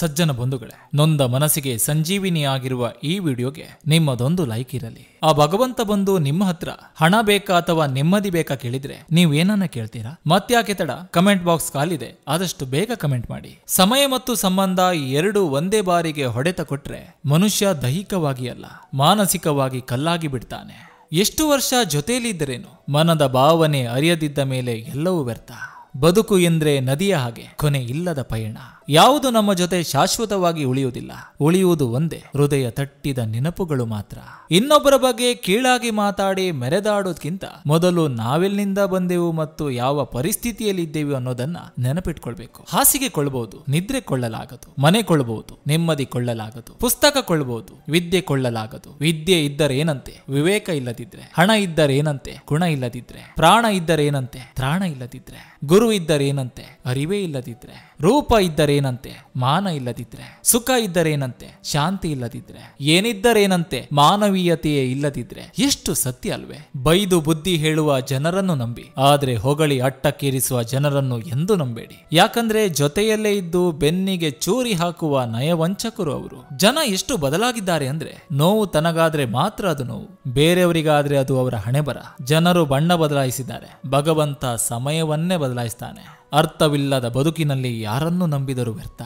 ಸಜ್ಜನ ಬಂಧುಗಳೇ ನೊಂದ ಮನಸ್ಸಿಗೆ ಸಂಜೀವಿನಿಯಾಗಿರುವ ಈ ವಿಡಿಯೋಗೆ ನಿಮ್ಮದೊಂದು ಲೈಕ್ ಇರಲಿ ಆ ಭಗವಂತ ಬಂದು ನಿಮ್ಮ ಹತ್ರ ಹಣ ಬೇಕಾ ಅಥವಾ ನೆಮ್ಮದಿ ಬೇಕಾ ಕೇಳಿದ್ರೆ ನೀವೇನ ಕೇಳ್ತೀರಾ ಮತ್ತ್ಯಾಕೆ ತಡ ಕಮೆಂಟ್ ಬಾಕ್ಸ್ ಕಾಲಿದೆ ಆದಷ್ಟು ಬೇಗ ಕಮೆಂಟ್ ಮಾಡಿ ಸಮಯ ಮತ್ತು ಸಂಬಂಧ ಎರಡು ಒಂದೇ ಬಾರಿಗೆ ಹೊಡೆತ ಕೊಟ್ರೆ ಮನುಷ್ಯ ದೈಹಿಕವಾಗಿ ಅಲ್ಲ ಮಾನಸಿಕವಾಗಿ ಕಲ್ಲಾಗಿ ಬಿಡ್ತಾನೆ ಎಷ್ಟು ವರ್ಷ ಜೊತೆಯಲ್ಲಿದ್ದರೇನು ಮನದ ಭಾವನೆ ಅರಿಯದಿದ್ದ ಮೇಲೆ ಎಲ್ಲವೂ ವ್ಯರ್ಥ ಬದುಕು ಎಂದ್ರೆ ನದಿಯ ಹಾಗೆ ಕೊನೆ ಇಲ್ಲದ ಪಯಣ ಯಾವುದು ನಮ್ಮ ಜೊತೆ ಶಾಶ್ವತವಾಗಿ ಉಳಿಯುವುದಿಲ್ಲ ಉಳಿಯುವುದು ಒಂದೇ ಹೃದಯ ತಟ್ಟಿದ ನೆನಪುಗಳು ಮಾತ್ರ ಇನ್ನೊಬ್ಬರ ಬಗ್ಗೆ ಕೀಳಾಗಿ ಮಾತಾಡಿ ಮೆರೆದಾಡೋದ್ಕಿಂತ ಮೊದಲು ನಾವೆಲ್ಲಿಂದ ಬಂದೆವು ಮತ್ತು ಯಾವ ಪರಿಸ್ಥಿತಿಯಲ್ಲಿದ್ದೇವೆ ಅನ್ನೋದನ್ನ ನೆನಪಿಟ್ಕೊಳ್ಬೇಕು ಹಾಸಿಗೆ ಕೊಳ್ಳಬಹುದು ನಿದ್ರೆ ಕೊಳ್ಳಲಾಗದು ಮನೆ ಕೊಳ್ಳಬಹುದು ನೆಮ್ಮದಿ ಕೊಳ್ಳಲಾಗದು ಪುಸ್ತಕ ಕೊಳ್ಳಬಹುದು ವಿದ್ಯೆ ಕೊಳ್ಳಲಾಗದು ವಿದ್ಯೆ ಇದ್ದರೇನಂತೆ ವಿವೇಕ ಇಲ್ಲದಿದ್ರೆ ಹಣ ಇದ್ದರೇನಂತೆ ಗುಣ ಇಲ್ಲದಿದ್ರೆ ಪ್ರಾಣ ಇದ್ದರೇನಂತೆ ಏನಂತೆ ತ್ರಾಣ ಇಲ್ಲದಿದ್ರೆ ಗುರು ಇದ್ದರೇನಂತೆ ಅರಿವೇ ಇಲ್ಲದಿದ್ರೆ ರೂಪ ಇದ್ದರೆ ಇದ್ದರೇನಂತೆ ಮಾನ ಇಲ್ಲದಿದ್ರೆ ಸುಖ ಇದ್ದರೇನಂತೆ ಶಾಂತಿ ಇಲ್ಲದಿದ್ರೆ ಏನಿದ್ದರೇನಂತೆ ಮಾನವೀಯತೆಯೇ ಇಲ್ಲದಿದ್ರೆ ಎಷ್ಟು ಸತ್ಯ ಅಲ್ವೇ ಬೈದು ಬುದ್ಧಿ ಹೇಳುವ ಜನರನ್ನು ನಂಬಿ ಆದ್ರೆ ಹೊಗಳಿ ಅಟ್ಟಕ್ಕೇರಿಸುವ ಜನರನ್ನು ಎಂದು ನಂಬೇಡಿ ಯಾಕಂದ್ರೆ ಜೊತೆಯಲ್ಲೇ ಇದ್ದು ಬೆನ್ನಿಗೆ ಚೂರಿ ಹಾಕುವ ನಯವಂಚಕರು ಅವರು ಜನ ಎಷ್ಟು ಬದಲಾಗಿದ್ದಾರೆ ಅಂದ್ರೆ ನೋವು ತನಗಾದ್ರೆ ಮಾತ್ರ ಅದು ನೋವು ಬೇರೆಯವರಿಗಾದ್ರೆ ಅದು ಅವರ ಹಣೆಬರ ಜನರು ಬಣ್ಣ ಬದಲಾಯಿಸಿದ್ದಾರೆ ಭಗವಂತ ಸಮಯವನ್ನೇ ಬದಲಾಯಿಸ್ತಾನೆ ಅರ್ಥವಿಲ್ಲದ ಬದುಕಿನಲ್ಲಿ ಯಾರನ್ನು ನಂಬಿದರೂ ವ್ಯರ್ಥ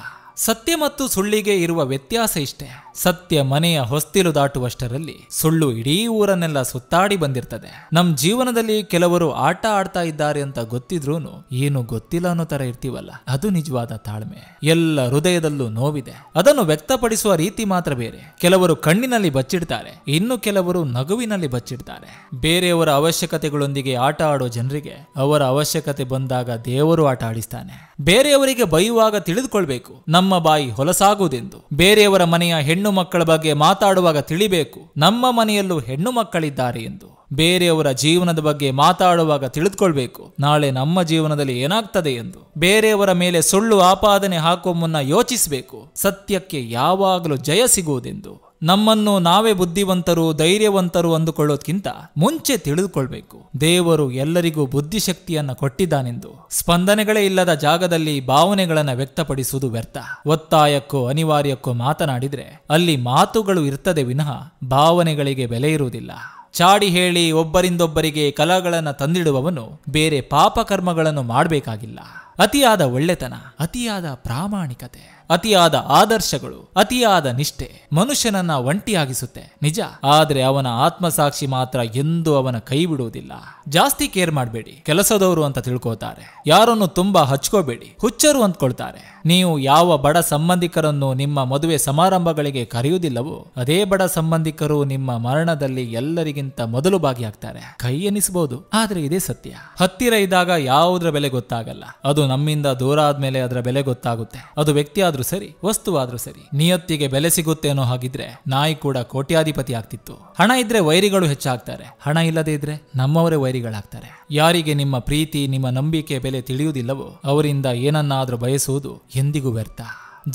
ಸತ್ಯ ಮತ್ತು ಸುಳ್ಳಿಗೆ ಇರುವ ವ್ಯತ್ಯಾಸ ಇಷ್ಟೇ ಸತ್ಯ ಮನೆಯ ಹೊಸ್ತಿಲು ದಾಟುವಷ್ಟರಲ್ಲಿ ಸುಳ್ಳು ಇಡೀ ಊರನ್ನೆಲ್ಲ ಸುತ್ತಾಡಿ ಬಂದಿರ್ತದೆ ನಮ್ ಜೀವನದಲ್ಲಿ ಕೆಲವರು ಆಟ ಆಡ್ತಾ ಇದ್ದಾರೆ ಅಂತ ಗೊತ್ತಿದ್ರೂನು ಏನು ಗೊತ್ತಿಲ್ಲ ಅನ್ನೋ ತರ ಇರ್ತೀವಲ್ಲ ಅದು ನಿಜವಾದ ತಾಳ್ಮೆ ಎಲ್ಲ ಹೃದಯದಲ್ಲೂ ನೋವಿದೆ ಅದನ್ನು ವ್ಯಕ್ತಪಡಿಸುವ ರೀತಿ ಮಾತ್ರ ಬೇರೆ ಕೆಲವರು ಕಣ್ಣಿನಲ್ಲಿ ಬಚ್ಚಿಡ್ತಾರೆ ಇನ್ನು ಕೆಲವರು ನಗುವಿನಲ್ಲಿ ಬಚ್ಚಿಡ್ತಾರೆ ಬೇರೆಯವರ ಅವಶ್ಯಕತೆಗಳೊಂದಿಗೆ ಆಟ ಆಡೋ ಜನರಿಗೆ ಅವರ ಅವಶ್ಯಕತೆ ಬಂದಾಗ ದೇವರು ಆಟ ಆಡಿಸ್ತಾನೆ ಬೇರೆಯವರಿಗೆ ಬೈಯುವಾಗ ತಿಳಿದುಕೊಳ್ಬೇಕು ನಮ್ಮ ಬಾಯಿ ಹೊಲಸಾಗುವುದೆಂದು ಬೇರೆಯವರ ಮನೆಯ ಹೆಣ್ಣು ಮಕ್ಕಳ ಬಗ್ಗೆ ಮಾತಾಡುವಾಗ ತಿಳಿಬೇಕು ನಮ್ಮ ಮನೆಯಲ್ಲೂ ಹೆಣ್ಣು ಮಕ್ಕಳಿದ್ದಾರೆ ಎಂದು ಬೇರೆಯವರ ಜೀವನದ ಬಗ್ಗೆ ಮಾತಾಡುವಾಗ ತಿಳಿದುಕೊಳ್ಬೇಕು ನಾಳೆ ನಮ್ಮ ಜೀವನದಲ್ಲಿ ಏನಾಗ್ತದೆ ಎಂದು ಬೇರೆಯವರ ಮೇಲೆ ಸುಳ್ಳು ಆಪಾದನೆ ಹಾಕುವ ಮುನ್ನ ಯೋಚಿಸಬೇಕು ಸತ್ಯಕ್ಕೆ ಯಾವಾಗಲೂ ಜಯ ಸಿಗುವುದೆಂದು ನಮ್ಮನ್ನು ನಾವೇ ಬುದ್ಧಿವಂತರು ಧೈರ್ಯವಂತರು ಅಂದುಕೊಳ್ಳೋದ್ಕಿಂತ ಮುಂಚೆ ತಿಳಿದುಕೊಳ್ಬೇಕು ದೇವರು ಎಲ್ಲರಿಗೂ ಬುದ್ಧಿಶಕ್ತಿಯನ್ನ ಕೊಟ್ಟಿದ್ದಾನೆಂದು ಸ್ಪಂದನೆಗಳೇ ಇಲ್ಲದ ಜಾಗದಲ್ಲಿ ಭಾವನೆಗಳನ್ನು ವ್ಯಕ್ತಪಡಿಸುವುದು ವ್ಯರ್ಥ ಒತ್ತಾಯಕ್ಕೂ ಅನಿವಾರ್ಯಕ್ಕೂ ಮಾತನಾಡಿದ್ರೆ ಅಲ್ಲಿ ಮಾತುಗಳು ಇರ್ತದೆ ವಿನಃ ಭಾವನೆಗಳಿಗೆ ಬೆಲೆ ಇರುವುದಿಲ್ಲ ಚಾಡಿ ಹೇಳಿ ಒಬ್ಬರಿಂದೊಬ್ಬರಿಗೆ ಕಲಗಳನ್ನು ತಂದಿಡುವವನು ಬೇರೆ ಪಾಪಕರ್ಮಗಳನ್ನು ಮಾಡಬೇಕಾಗಿಲ್ಲ ಅತಿಯಾದ ಒಳ್ಳೆತನ ಅತಿಯಾದ ಪ್ರಾಮಾಣಿಕತೆ ಅತಿಯಾದ ಆದರ್ಶಗಳು ಅತಿಯಾದ ನಿಷ್ಠೆ ಮನುಷ್ಯನನ್ನ ಒಂಟಿಯಾಗಿಸುತ್ತೆ ನಿಜ ಆದ್ರೆ ಅವನ ಆತ್ಮಸಾಕ್ಷಿ ಮಾತ್ರ ಎಂದು ಅವನ ಕೈ ಬಿಡುವುದಿಲ್ಲ ಜಾಸ್ತಿ ಕೇರ್ ಮಾಡಬೇಡಿ ಕೆಲಸದವರು ಅಂತ ತಿಳ್ಕೋತಾರೆ ಯಾರನ್ನು ತುಂಬಾ ಹಚ್ಕೋಬೇಡಿ ಹುಚ್ಚರು ಅಂದ್ಕೊಳ್ತಾರೆ ನೀವು ಯಾವ ಬಡ ಸಂಬಂಧಿಕರನ್ನು ನಿಮ್ಮ ಮದುವೆ ಸಮಾರಂಭಗಳಿಗೆ ಕರೆಯುವುದಿಲ್ಲವೋ ಅದೇ ಬಡ ಸಂಬಂಧಿಕರು ನಿಮ್ಮ ಮರಣದಲ್ಲಿ ಎಲ್ಲರಿಗಿಂತ ಮೊದಲು ಭಾಗಿಯಾಗ್ತಾರೆ ಕೈ ಎನಿಸಬಹುದು ಆದ್ರೆ ಇದೇ ಸತ್ಯ ಹತ್ತಿರ ಇದ್ದಾಗ ಯಾವುದ್ರ ಬೆಲೆ ಗೊತ್ತಾಗಲ್ಲ ಅದು ನಮ್ಮಿಂದ ದೂರ ಆದ್ಮೇಲೆ ಅದರ ಬೆಲೆ ಗೊತ್ತಾಗುತ್ತೆ ಅದು ವ್ಯಕ್ತಿ ಆದ್ರೂ ಸರಿ ವಸ್ತುವಾದ್ರೂ ಸರಿ ನಿಯತ್ತಿಗೆ ಬೆಲೆ ಸಿಗುತ್ತೆ ಅನ್ನೋ ಹಾಗಿದ್ರೆ ನಾಯಿ ಕೂಡ ಕೋಟ್ಯಾಧಿಪತಿ ಆಗ್ತಿತ್ತು ಹಣ ಇದ್ರೆ ವೈರಿಗಳು ಹೆಚ್ಚಾಗ್ತಾರೆ ಹಣ ಇಲ್ಲದೆ ಇದ್ರೆ ನಮ್ಮವರೇ ವೈರಿಗಳಾಗ್ತಾರೆ ಯಾರಿಗೆ ನಿಮ್ಮ ಪ್ರೀತಿ ನಿಮ್ಮ ನಂಬಿಕೆ ಬೆಲೆ ತಿಳಿಯುವುದಿಲ್ಲವೋ ಅವರಿಂದ ಏನನ್ನಾದ್ರೂ ಬಯಸುವುದು ಎಂದಿಗೂ ವ್ಯರ್ಥ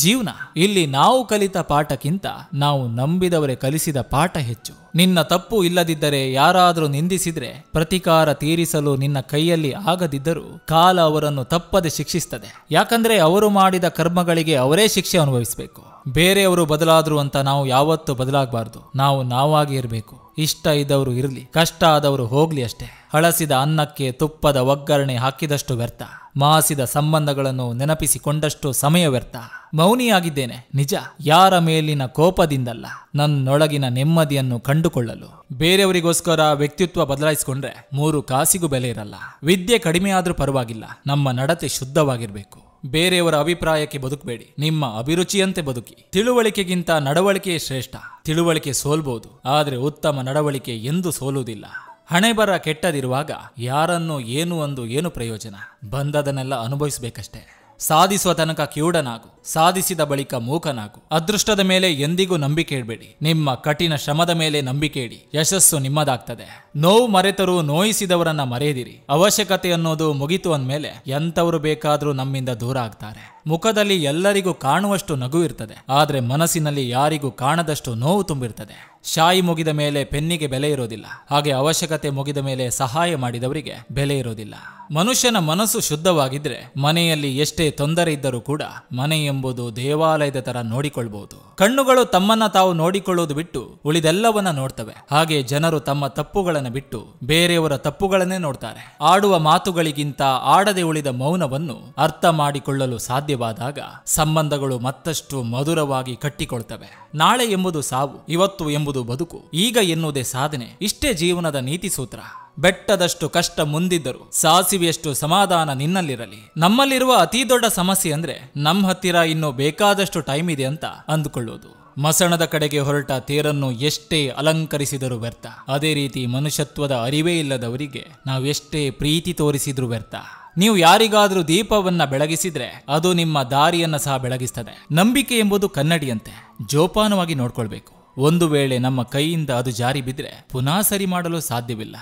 ಜೀವನ ಇಲ್ಲಿ ನಾವು ಕಲಿತ ಪಾಠಕ್ಕಿಂತ ನಾವು ನಂಬಿದವರೇ ಕಲಿಸಿದ ಪಾಠ ಹೆಚ್ಚು ನಿನ್ನ ತಪ್ಪು ಇಲ್ಲದಿದ್ದರೆ ಯಾರಾದರೂ ನಿಂದಿಸಿದ್ರೆ ಪ್ರತಿಕಾರ ತೀರಿಸಲು ನಿನ್ನ ಕೈಯಲ್ಲಿ ಆಗದಿದ್ದರೂ ಕಾಲ ಅವರನ್ನು ತಪ್ಪದೆ ಶಿಕ್ಷಿಸ್ತದೆ ಯಾಕಂದ್ರೆ ಅವರು ಮಾಡಿದ ಕರ್ಮಗಳಿಗೆ ಅವರೇ ಶಿಕ್ಷೆ ಅನುಭವಿಸಬೇಕು ಬೇರೆಯವರು ಬದಲಾದ್ರು ಅಂತ ನಾವು ಯಾವತ್ತೂ ಬದಲಾಗಬಾರ್ದು ನಾವು ನಾವಾಗಿ ಇರಬೇಕು ಇಷ್ಟ ಇದ್ದವರು ಇರಲಿ ಕಷ್ಟ ಆದವರು ಹೋಗ್ಲಿ ಅಷ್ಟೇ ಹಳಸಿದ ಅನ್ನಕ್ಕೆ ತುಪ್ಪದ ಒಗ್ಗರಣೆ ಹಾಕಿದಷ್ಟು ವ್ಯರ್ಥ ಮಾಸಿದ ಸಂಬಂಧಗಳನ್ನು ನೆನಪಿಸಿಕೊಂಡಷ್ಟು ಸಮಯ ವ್ಯರ್ಥ ಮೌನಿಯಾಗಿದ್ದೇನೆ ನಿಜ ಯಾರ ಮೇಲಿನ ಕೋಪದಿಂದಲ್ಲ ನನ್ನೊಳಗಿನ ನೆಮ್ಮದಿಯನ್ನು ಕಂಡುಕೊಳ್ಳಲು ಬೇರೆಯವರಿಗೋಸ್ಕರ ವ್ಯಕ್ತಿತ್ವ ಬದಲಾಯಿಸಿಕೊಂಡ್ರೆ ಮೂರು ಕಾಸಿಗೂ ಬೆಲೆ ಇರಲ್ಲ ವಿದ್ಯೆ ಕಡಿಮೆಯಾದ್ರೂ ಪರವಾಗಿಲ್ಲ ನಮ್ಮ ನಡತೆ ಶುದ್ಧವಾಗಿರಬೇಕು ಬೇರೆಯವರ ಅಭಿಪ್ರಾಯಕ್ಕೆ ಬದುಕಬೇಡಿ ನಿಮ್ಮ ಅಭಿರುಚಿಯಂತೆ ಬದುಕಿ ತಿಳುವಳಿಕೆಗಿಂತ ನಡವಳಿಕೆಯೇ ಶ್ರೇಷ್ಠ ತಿಳುವಳಿಕೆ ಸೋಲ್ಬಹುದು ಆದರೆ ಉತ್ತಮ ನಡವಳಿಕೆ ಎಂದೂ ಸೋಲುವುದಿಲ್ಲ ಹಣೆ ಬರ ಕೆಟ್ಟದಿರುವಾಗ ಯಾರನ್ನು ಏನು ಅಂದು ಏನು ಪ್ರಯೋಜನ ಬಂದದನ್ನೆಲ್ಲ ಅನುಭವಿಸಬೇಕಷ್ಟೇ ಸಾಧಿಸುವ ತನಕ ಕಿವುಡನಾಗು ಸಾಧಿಸಿದ ಬಳಿಕ ಮೂಕನಾಗು ಅದೃಷ್ಟದ ಮೇಲೆ ಎಂದಿಗೂ ನಂಬಿಕೆ ಇಡಬೇಡಿ ನಿಮ್ಮ ಕಠಿಣ ಶ್ರಮದ ಮೇಲೆ ನಂಬಿಕೆ ಇಡಿ ಯಶಸ್ಸು ನಿಮ್ಮದಾಗ್ತದೆ ನೋವು ಮರೆತರೂ ನೋಯಿಸಿದವರನ್ನ ಮರೆಯದಿರಿ ಅವಶ್ಯಕತೆ ಅನ್ನೋದು ಮುಗಿತು ಅಂದ್ಮೇಲೆ ಎಂತವರು ಬೇಕಾದರೂ ನಮ್ಮಿಂದ ದೂರ ಆಗ್ತಾರೆ ಮುಖದಲ್ಲಿ ಎಲ್ಲರಿಗೂ ಕಾಣುವಷ್ಟು ನಗು ಇರ್ತದೆ ಆದ್ರೆ ಮನಸ್ಸಿನಲ್ಲಿ ಯಾರಿಗೂ ಕಾಣದಷ್ಟು ನೋವು ತುಂಬಿರ್ತದೆ ಶಾಯಿ ಮುಗಿದ ಮೇಲೆ ಪೆನ್ನಿಗೆ ಬೆಲೆ ಇರೋದಿಲ್ಲ ಹಾಗೆ ಅವಶ್ಯಕತೆ ಮುಗಿದ ಮೇಲೆ ಸಹಾಯ ಮಾಡಿದವರಿಗೆ ಬೆಲೆ ಇರೋದಿಲ್ಲ ಮನುಷ್ಯನ ಮನಸ್ಸು ಶುದ್ಧವಾಗಿದ್ರೆ ಮನೆಯಲ್ಲಿ ಎಷ್ಟೇ ತೊಂದರೆ ಇದ್ದರೂ ಕೂಡ ಮನೆ ಎಂಬುದು ದೇವಾಲಯದ ತರ ನೋಡಿಕೊಳ್ಬಹುದು ಕಣ್ಣುಗಳು ತಮ್ಮನ್ನ ತಾವು ನೋಡಿಕೊಳ್ಳೋದು ಬಿಟ್ಟು ಉಳಿದೆಲ್ಲವನ್ನ ನೋಡ್ತವೆ ಹಾಗೆ ಜನರು ತಮ್ಮ ತಪ್ಪುಗಳನ್ನು ಬಿಟ್ಟು ಬೇರೆಯವರ ತಪ್ಪುಗಳನ್ನೇ ನೋಡ್ತಾರೆ ಆಡುವ ಮಾತುಗಳಿಗಿಂತ ಆಡದೆ ಉಳಿದ ಮೌನವನ್ನು ಅರ್ಥ ಮಾಡಿಕೊಳ್ಳಲು ಸಾಧ್ಯವಾದಾಗ ಸಂಬಂಧಗಳು ಮತ್ತಷ್ಟು ಮಧುರವಾಗಿ ಕಟ್ಟಿಕೊಳ್ತವೆ ನಾಳೆ ಎಂಬುದು ಸಾವು ಇವತ್ತು ಎಂಬುದು ಬದುಕು ಈಗ ಎನ್ನುವುದೇ ಸಾಧನೆ ಇಷ್ಟೇ ಜೀವನದ ನೀತಿ ಸೂತ್ರ ಬೆಟ್ಟದಷ್ಟು ಕಷ್ಟ ಮುಂದಿದ್ದರು ಸಾಸಿವೆಯಷ್ಟು ಸಮಾಧಾನ ನಿನ್ನಲ್ಲಿರಲಿ ನಮ್ಮಲ್ಲಿರುವ ಅತಿ ದೊಡ್ಡ ಸಮಸ್ಯೆ ಅಂದ್ರೆ ನಮ್ಮ ಹತ್ತಿರ ಇನ್ನೂ ಬೇಕಾದಷ್ಟು ಟೈಮ್ ಇದೆ ಅಂತ ಅಂದುಕೊಳ್ಳೋದು ಮಸಣದ ಕಡೆಗೆ ಹೊರಟ ತೇರನ್ನು ಎಷ್ಟೇ ಅಲಂಕರಿಸಿದರೂ ವ್ಯರ್ಥ ಅದೇ ರೀತಿ ಮನುಷ್ಯತ್ವದ ಅರಿವೇ ಇಲ್ಲದವರಿಗೆ ನಾವೆಷ್ಟೇ ಪ್ರೀತಿ ತೋರಿಸಿದ್ರು ವ್ಯರ್ಥ ನೀವು ಯಾರಿಗಾದರೂ ದೀಪವನ್ನ ಬೆಳಗಿಸಿದ್ರೆ ಅದು ನಿಮ್ಮ ದಾರಿಯನ್ನ ಸಹ ಬೆಳಗಿಸ್ತದೆ ನಂಬಿಕೆ ಎಂಬುದು ಕನ್ನಡಿಯಂತೆ ಜೋಪಾನವಾಗಿ ನೋಡ್ಕೊಳ್ಬೇಕು ಒಂದು ವೇಳೆ ನಮ್ಮ ಕೈಯಿಂದ ಅದು ಜಾರಿ ಬಿದ್ರೆ ಪುನಃ ಸರಿ ಮಾಡಲು ಸಾಧ್ಯವಿಲ್ಲ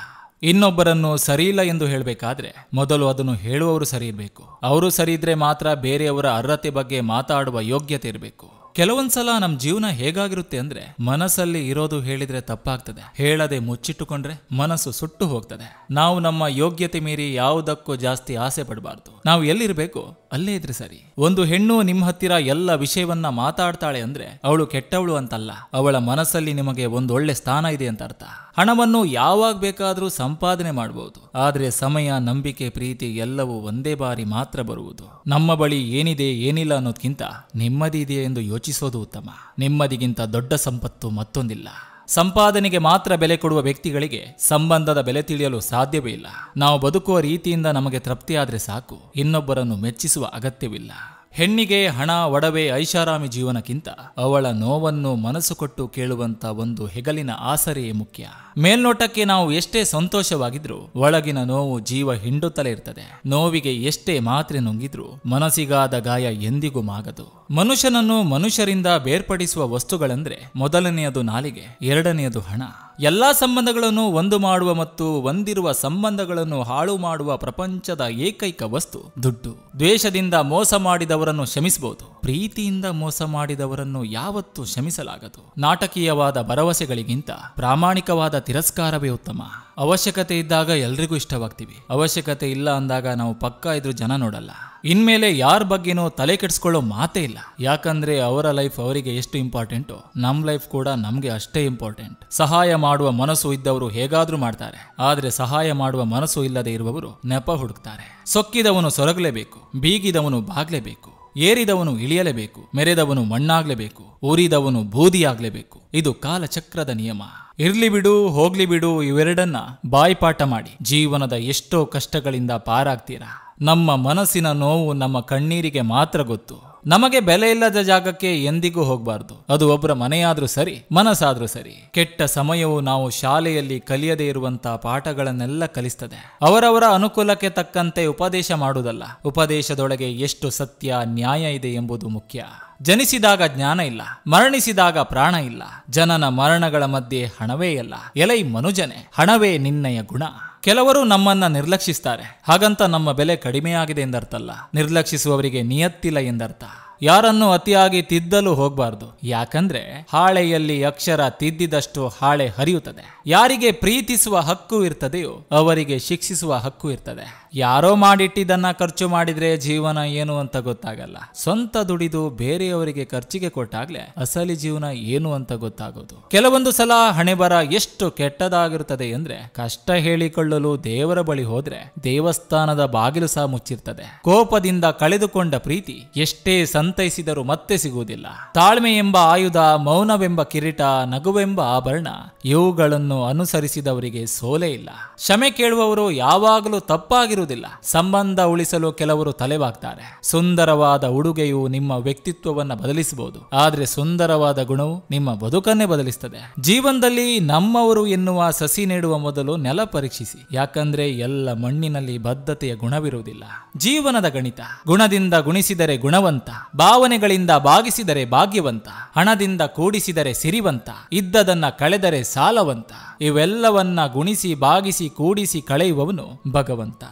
ಇನ್ನೊಬ್ಬರನ್ನು ಸರಿಯಿಲ್ಲ ಎಂದು ಹೇಳಬೇಕಾದ್ರೆ ಮೊದಲು ಅದನ್ನು ಹೇಳುವವರು ಸರಿ ಇರಬೇಕು ಅವರು ಸರಿ ಮಾತ್ರ ಬೇರೆಯವರ ಅರ್ಹತೆ ಬಗ್ಗೆ ಮಾತಾಡುವ ಯೋಗ್ಯತೆ ಇರಬೇಕು ಕೆಲವೊಂದ್ಸಲ ನಮ್ ಜೀವನ ಹೇಗಾಗಿರುತ್ತೆ ಅಂದ್ರೆ ಮನಸ್ಸಲ್ಲಿ ಇರೋದು ಹೇಳಿದ್ರೆ ತಪ್ಪಾಗ್ತದೆ ಹೇಳದೆ ಮುಚ್ಚಿಟ್ಟುಕೊಂಡ್ರೆ ಮನಸ್ಸು ಸುಟ್ಟು ಹೋಗ್ತದೆ ನಾವು ನಮ್ಮ ಯೋಗ್ಯತೆ ಮೀರಿ ಯಾವುದಕ್ಕೂ ಜಾಸ್ತಿ ಆಸೆ ಪಡಬಾರ್ದು ನಾವು ಎಲ್ಲಿರ್ಬೇಕು ಅಲ್ಲೇ ಇದ್ರೆ ಸರಿ ಒಂದು ಹೆಣ್ಣು ನಿಮ್ಮ ಹತ್ತಿರ ಎಲ್ಲ ವಿಷಯವನ್ನ ಮಾತಾಡ್ತಾಳೆ ಅಂದ್ರೆ ಅವಳು ಕೆಟ್ಟವಳು ಅಂತಲ್ಲ ಅವಳ ಮನಸ್ಸಲ್ಲಿ ನಿಮಗೆ ಒಂದೊಳ್ಳೆ ಸ್ಥಾನ ಇದೆ ಅಂತ ಅರ್ಥ ಹಣವನ್ನು ಯಾವಾಗ ಬೇಕಾದರೂ ಸಂಪಾದನೆ ಮಾಡಬಹುದು ಆದ್ರೆ ಸಮಯ ನಂಬಿಕೆ ಪ್ರೀತಿ ಎಲ್ಲವೂ ಒಂದೇ ಬಾರಿ ಮಾತ್ರ ಬರುವುದು ನಮ್ಮ ಬಳಿ ಏನಿದೆ ಏನಿಲ್ಲ ಅನ್ನೋದ್ಕಿಂತ ನೆಮ್ಮದಿ ಇದೆಯೇ ಎಂದು ಯೋಚನೆ ಯೋಚಿಸೋದು ಉತ್ತಮ ನೆಮ್ಮದಿಗಿಂತ ದೊಡ್ಡ ಸಂಪತ್ತು ಮತ್ತೊಂದಿಲ್ಲ ಸಂಪಾದನೆಗೆ ಮಾತ್ರ ಬೆಲೆ ಕೊಡುವ ವ್ಯಕ್ತಿಗಳಿಗೆ ಸಂಬಂಧದ ಬೆಲೆ ತಿಳಿಯಲು ಸಾಧ್ಯವೇ ಇಲ್ಲ ನಾವು ಬದುಕುವ ರೀತಿಯಿಂದ ನಮಗೆ ತೃಪ್ತಿಯಾದರೆ ಸಾಕು ಇನ್ನೊಬ್ಬರನ್ನು ಮೆಚ್ಚಿಸುವ ಅಗತ್ಯವಿಲ್ಲ ಹೆಣ್ಣಿಗೆ ಹಣ ಒಡವೆ ಐಷಾರಾಮಿ ಜೀವನಕ್ಕಿಂತ ಅವಳ ನೋವನ್ನು ಮನಸ್ಸು ಕೊಟ್ಟು ಕೇಳುವಂತ ಒಂದು ಹೆಗಲಿನ ಆಸರೆಯೇ ಮುಖ್ಯ ಮೇಲ್ನೋಟಕ್ಕೆ ನಾವು ಎಷ್ಟೇ ಸಂತೋಷವಾಗಿದ್ರೂ ಒಳಗಿನ ನೋವು ಜೀವ ಹಿಂಡುತ್ತಲೇ ಇರ್ತದೆ ನೋವಿಗೆ ಎಷ್ಟೇ ಮಾತ್ರೆ ನುಂಗಿದ್ರೂ ಮನಸ್ಸಿಗಾದ ಗಾಯ ಎಂದಿಗೂ ಮಾಗದು ಮನುಷ್ಯನನ್ನು ಮನುಷ್ಯರಿಂದ ಬೇರ್ಪಡಿಸುವ ವಸ್ತುಗಳಂದ್ರೆ ಮೊದಲನೆಯದು ನಾಲಿಗೆ ಎರಡನೆಯದು ಹಣ ಎಲ್ಲ ಸಂಬಂಧಗಳನ್ನು ಒಂದು ಮಾಡುವ ಮತ್ತು ಹೊಂದಿರುವ ಸಂಬಂಧಗಳನ್ನು ಹಾಳು ಮಾಡುವ ಪ್ರಪಂಚದ ಏಕೈಕ ವಸ್ತು ದುಡ್ಡು ದ್ವೇಷದಿಂದ ಮೋಸ ಮಾಡಿದವರನ್ನು ಕ್ಷಮಿಸಬಹುದು ಪ್ರೀತಿಯಿಂದ ಮೋಸ ಮಾಡಿದವರನ್ನು ಯಾವತ್ತೂ ಶ್ರಮಿಸಲಾಗದು ನಾಟಕೀಯವಾದ ಭರವಸೆಗಳಿಗಿಂತ ಪ್ರಾಮಾಣಿಕವಾದ ತಿರಸ್ಕಾರವೇ ಉತ್ತಮ ಅವಶ್ಯಕತೆ ಇದ್ದಾಗ ಎಲ್ರಿಗೂ ಇಷ್ಟವಾಗ್ತೀವಿ ಅವಶ್ಯಕತೆ ಇಲ್ಲ ಅಂದಾಗ ನಾವು ಪಕ್ಕ ಇದ್ರೂ ಜನ ನೋಡಲ್ಲ ಇನ್ಮೇಲೆ ಯಾರ ಬಗ್ಗೆನೂ ತಲೆ ಕೆಡಿಸ್ಕೊಳ್ಳೋ ಮಾತೇ ಇಲ್ಲ ಯಾಕಂದ್ರೆ ಅವರ ಲೈಫ್ ಅವರಿಗೆ ಎಷ್ಟು ಇಂಪಾರ್ಟೆಂಟು ನಮ್ಮ ಲೈಫ್ ಕೂಡ ನಮಗೆ ಅಷ್ಟೇ ಇಂಪಾರ್ಟೆಂಟ್ ಸಹಾಯ ಮಾಡುವ ಮನಸ್ಸು ಇದ್ದವರು ಹೇಗಾದ್ರೂ ಮಾಡ್ತಾರೆ ಆದ್ರೆ ಸಹಾಯ ಮಾಡುವ ಮನಸ್ಸು ಇಲ್ಲದೆ ಇರುವವರು ನೆಪ ಹುಡುಕ್ತಾರೆ ಸೊಕ್ಕಿದವನು ಸೊರಗಲೇಬೇಕು ಬೀಗಿದವನು ಬಾಗ್ಲೇಬೇಕು ಏರಿದವನು ಇಳಿಯಲೇಬೇಕು ಮೆರೆದವನು ಮಣ್ಣಾಗ್ಲೇಬೇಕು ಉರಿದವನು ಬೂದಿಯಾಗ್ಲೇಬೇಕು ಇದು ಕಾಲಚಕ್ರದ ನಿಯಮ ಇರ್ಲಿ ಬಿಡು ಹೋಗ್ಲಿ ಬಿಡು ಇವೆರಡನ್ನ ಬಾಯ್ಪಾಠ ಮಾಡಿ ಜೀವನದ ಎಷ್ಟೋ ಕಷ್ಟಗಳಿಂದ ಪಾರಾಗ್ತೀರಾ ನಮ್ಮ ಮನಸ್ಸಿನ ನೋವು ನಮ್ಮ ಕಣ್ಣೀರಿಗೆ ಮಾತ್ರ ಗೊತ್ತು ನಮಗೆ ಬೆಲೆ ಇಲ್ಲದ ಜಾಗಕ್ಕೆ ಎಂದಿಗೂ ಹೋಗಬಾರ್ದು ಅದು ಒಬ್ಬರ ಮನೆಯಾದ್ರೂ ಸರಿ ಮನಸ್ಸಾದ್ರೂ ಸರಿ ಕೆಟ್ಟ ಸಮಯವು ನಾವು ಶಾಲೆಯಲ್ಲಿ ಕಲಿಯದೇ ಇರುವಂತಹ ಪಾಠಗಳನ್ನೆಲ್ಲ ಕಲಿಸ್ತದೆ ಅವರವರ ಅನುಕೂಲಕ್ಕೆ ತಕ್ಕಂತೆ ಉಪದೇಶ ಮಾಡುವುದಲ್ಲ ಉಪದೇಶದೊಳಗೆ ಎಷ್ಟು ಸತ್ಯ ನ್ಯಾಯ ಇದೆ ಎಂಬುದು ಮುಖ್ಯ ಜನಿಸಿದಾಗ ಜ್ಞಾನ ಇಲ್ಲ ಮರಣಿಸಿದಾಗ ಪ್ರಾಣ ಇಲ್ಲ ಜನನ ಮರಣಗಳ ಮಧ್ಯೆ ಹಣವೇ ಇಲ್ಲ ಎಲೈ ಮನುಜನೆ ಹಣವೇ ನಿನ್ನಯ ಗುಣ ಕೆಲವರು ನಮ್ಮನ್ನ ನಿರ್ಲಕ್ಷಿಸ್ತಾರೆ ಹಾಗಂತ ನಮ್ಮ ಬೆಲೆ ಕಡಿಮೆಯಾಗಿದೆ ಎಂದರ್ಥಲ್ಲ ನಿರ್ಲಕ್ಷಿಸುವವರಿಗೆ ನಿಯತ್ತಿಲ್ಲ ಎಂದರ್ಥ ಯಾರನ್ನು ಅತಿಯಾಗಿ ತಿದ್ದಲು ಹೋಗಬಾರ್ದು ಯಾಕಂದ್ರೆ ಹಾಳೆಯಲ್ಲಿ ಅಕ್ಷರ ತಿದ್ದಿದಷ್ಟು ಹಾಳೆ ಹರಿಯುತ್ತದೆ ಯಾರಿಗೆ ಪ್ರೀತಿಸುವ ಹಕ್ಕು ಇರ್ತದೆಯೋ ಅವರಿಗೆ ಶಿಕ್ಷಿಸುವ ಹಕ್ಕು ಇರ್ತದೆ ಯಾರೋ ಮಾಡಿಟ್ಟಿದ್ದನ್ನ ಖರ್ಚು ಮಾಡಿದ್ರೆ ಜೀವನ ಏನು ಅಂತ ಗೊತ್ತಾಗಲ್ಲ ಸ್ವಂತ ದುಡಿದು ಬೇರೆಯವರಿಗೆ ಖರ್ಚಿಗೆ ಕೊಟ್ಟಾಗ್ಲೆ ಅಸಲಿ ಜೀವನ ಏನು ಅಂತ ಗೊತ್ತಾಗೋದು ಕೆಲವೊಂದು ಸಲ ಹಣೆಬರ ಎಷ್ಟು ಕೆಟ್ಟದಾಗಿರುತ್ತದೆ ಅಂದ್ರೆ ಕಷ್ಟ ಹೇಳಿಕೊಳ್ಳಲು ದೇವರ ಬಳಿ ಹೋದ್ರೆ ದೇವಸ್ಥಾನದ ಬಾಗಿಲು ಸಹ ಮುಚ್ಚಿರ್ತದೆ ಕೋಪದಿಂದ ಕಳೆದುಕೊಂಡ ಪ್ರೀತಿ ಎಷ್ಟೇ ಸಂತೈಸಿದರೂ ಮತ್ತೆ ಸಿಗುವುದಿಲ್ಲ ತಾಳ್ಮೆ ಎಂಬ ಆಯುಧ ಮೌನವೆಂಬ ಕಿರೀಟ ನಗುವೆಂಬ ಆಭರಣ ಇವುಗಳನ್ನು ಅನುಸರಿಸಿದವರಿಗೆ ಸೋಲೇ ಇಲ್ಲ ಕ್ಷಮೆ ಕೇಳುವವರು ಯಾವಾಗಲೂ ತಪ್ಪಾಗಿರು ಇರುವುದಿಲ್ಲ ಸಂಬಂಧ ಉಳಿಸಲು ಕೆಲವರು ತಲೆವಾಗ್ತಾರೆ ಸುಂದರವಾದ ಉಡುಗೆಯು ನಿಮ್ಮ ವ್ಯಕ್ತಿತ್ವವನ್ನ ಬದಲಿಸಬಹುದು ಆದ್ರೆ ಸುಂದರವಾದ ಗುಣವು ನಿಮ್ಮ ಬದುಕನ್ನೇ ಬದಲಿಸುತ್ತದೆ ಜೀವನದಲ್ಲಿ ನಮ್ಮವರು ಎನ್ನುವ ಸಸಿ ನೀಡುವ ಮೊದಲು ನೆಲ ಪರೀಕ್ಷಿಸಿ ಯಾಕಂದ್ರೆ ಎಲ್ಲ ಮಣ್ಣಿನಲ್ಲಿ ಬದ್ಧತೆಯ ಗುಣವಿರುವುದಿಲ್ಲ ಜೀವನದ ಗಣಿತ ಗುಣದಿಂದ ಗುಣಿಸಿದರೆ ಗುಣವಂತ ಭಾವನೆಗಳಿಂದ ಭಾಗಿಸಿದರೆ ಭಾಗ್ಯವಂತ ಹಣದಿಂದ ಕೂಡಿಸಿದರೆ ಸಿರಿವಂತ ಇದ್ದದನ್ನ ಕಳೆದರೆ ಸಾಲವಂತ ಇವೆಲ್ಲವನ್ನ ಗುಣಿಸಿ ಬಾಗಿಸಿ ಕೂಡಿಸಿ ಕಳೆಯುವವನು ಭಗವಂತ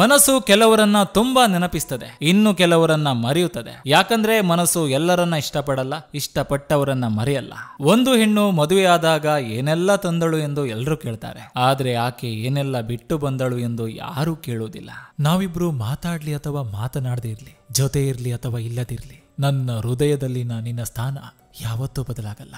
ಮನಸ್ಸು ಕೆಲವರನ್ನ ತುಂಬಾ ನೆನಪಿಸ್ತದೆ ಇನ್ನು ಕೆಲವರನ್ನ ಮರೆಯುತ್ತದೆ ಯಾಕಂದ್ರೆ ಮನಸ್ಸು ಎಲ್ಲರನ್ನ ಇಷ್ಟಪಡಲ್ಲ ಇಷ್ಟಪಟ್ಟವರನ್ನ ಮರೆಯಲ್ಲ ಒಂದು ಹೆಣ್ಣು ಮದುವೆಯಾದಾಗ ಏನೆಲ್ಲ ತಂದಳು ಎಂದು ಎಲ್ಲರೂ ಕೇಳ್ತಾರೆ ಆದ್ರೆ ಆಕೆ ಏನೆಲ್ಲ ಬಿಟ್ಟು ಬಂದಳು ಎಂದು ಯಾರೂ ಕೇಳುವುದಿಲ್ಲ ನಾವಿಬ್ರು ಮಾತಾಡ್ಲಿ ಅಥವಾ ಮಾತನಾಡದೇ ಇರ್ಲಿ ಜೊತೆ ಇರ್ಲಿ ಅಥವಾ ಇಲ್ಲದಿರ್ಲಿ ನನ್ನ ಹೃದಯದಲ್ಲಿನ ನಿನ್ನ ಸ್ಥಾನ ಯಾವತ್ತೂ ಬದಲಾಗಲ್ಲ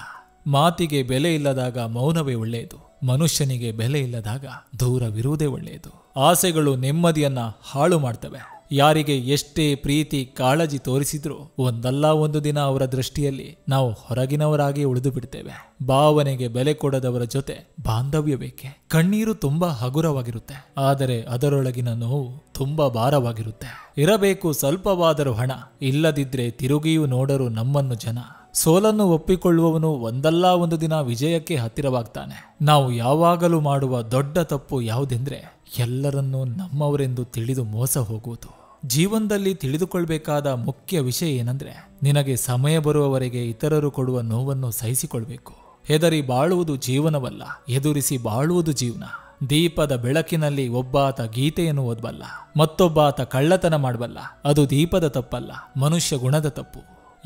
ಮಾತಿಗೆ ಬೆಲೆ ಇಲ್ಲದಾಗ ಮೌನವೇ ಒಳ್ಳೆಯದು ಮನುಷ್ಯನಿಗೆ ಬೆಲೆ ಇಲ್ಲದಾಗ ದೂರವಿರುವುದೇ ಒಳ್ಳೆಯದು ಆಸೆಗಳು ನೆಮ್ಮದಿಯನ್ನ ಹಾಳು ಮಾಡ್ತವೆ ಯಾರಿಗೆ ಎಷ್ಟೇ ಪ್ರೀತಿ ಕಾಳಜಿ ತೋರಿಸಿದ್ರೂ ಒಂದಲ್ಲ ಒಂದು ದಿನ ಅವರ ದೃಷ್ಟಿಯಲ್ಲಿ ನಾವು ಹೊರಗಿನವರಾಗಿ ಉಳಿದು ಬಿಡ್ತೇವೆ ಭಾವನೆಗೆ ಬೆಲೆ ಕೊಡದವರ ಜೊತೆ ಬಾಂಧವ್ಯ ಬೇಕೆ ಕಣ್ಣೀರು ತುಂಬಾ ಹಗುರವಾಗಿರುತ್ತೆ ಆದರೆ ಅದರೊಳಗಿನ ನೋವು ತುಂಬಾ ಭಾರವಾಗಿರುತ್ತೆ ಇರಬೇಕು ಸ್ವಲ್ಪವಾದರೂ ಹಣ ಇಲ್ಲದಿದ್ರೆ ತಿರುಗಿಯೂ ನೋಡರು ನಮ್ಮನ್ನು ಜನ ಸೋಲನ್ನು ಒಪ್ಪಿಕೊಳ್ಳುವವನು ಒಂದಲ್ಲ ಒಂದು ದಿನ ವಿಜಯಕ್ಕೆ ಹತ್ತಿರವಾಗ್ತಾನೆ ನಾವು ಯಾವಾಗಲೂ ಮಾಡುವ ದೊಡ್ಡ ತಪ್ಪು ಯಾವುದೆಂದ್ರೆ ಎಲ್ಲರನ್ನೂ ನಮ್ಮವರೆಂದು ತಿಳಿದು ಮೋಸ ಹೋಗುವುದು ಜೀವನದಲ್ಲಿ ತಿಳಿದುಕೊಳ್ಬೇಕಾದ ಮುಖ್ಯ ವಿಷಯ ಏನಂದ್ರೆ ನಿನಗೆ ಸಮಯ ಬರುವವರೆಗೆ ಇತರರು ಕೊಡುವ ನೋವನ್ನು ಸಹಿಸಿಕೊಳ್ಬೇಕು ಹೆದರಿ ಬಾಳುವುದು ಜೀವನವಲ್ಲ ಎದುರಿಸಿ ಬಾಳುವುದು ಜೀವನ ದೀಪದ ಬೆಳಕಿನಲ್ಲಿ ಒಬ್ಬಾತ ಗೀತೆಯನ್ನು ಓದಬಲ್ಲ ಮತ್ತೊಬ್ಬಾತ ಕಳ್ಳತನ ಮಾಡಬಲ್ಲ ಅದು ದೀಪದ ತಪ್ಪಲ್ಲ ಮನುಷ್ಯ ಗುಣದ ತಪ್ಪು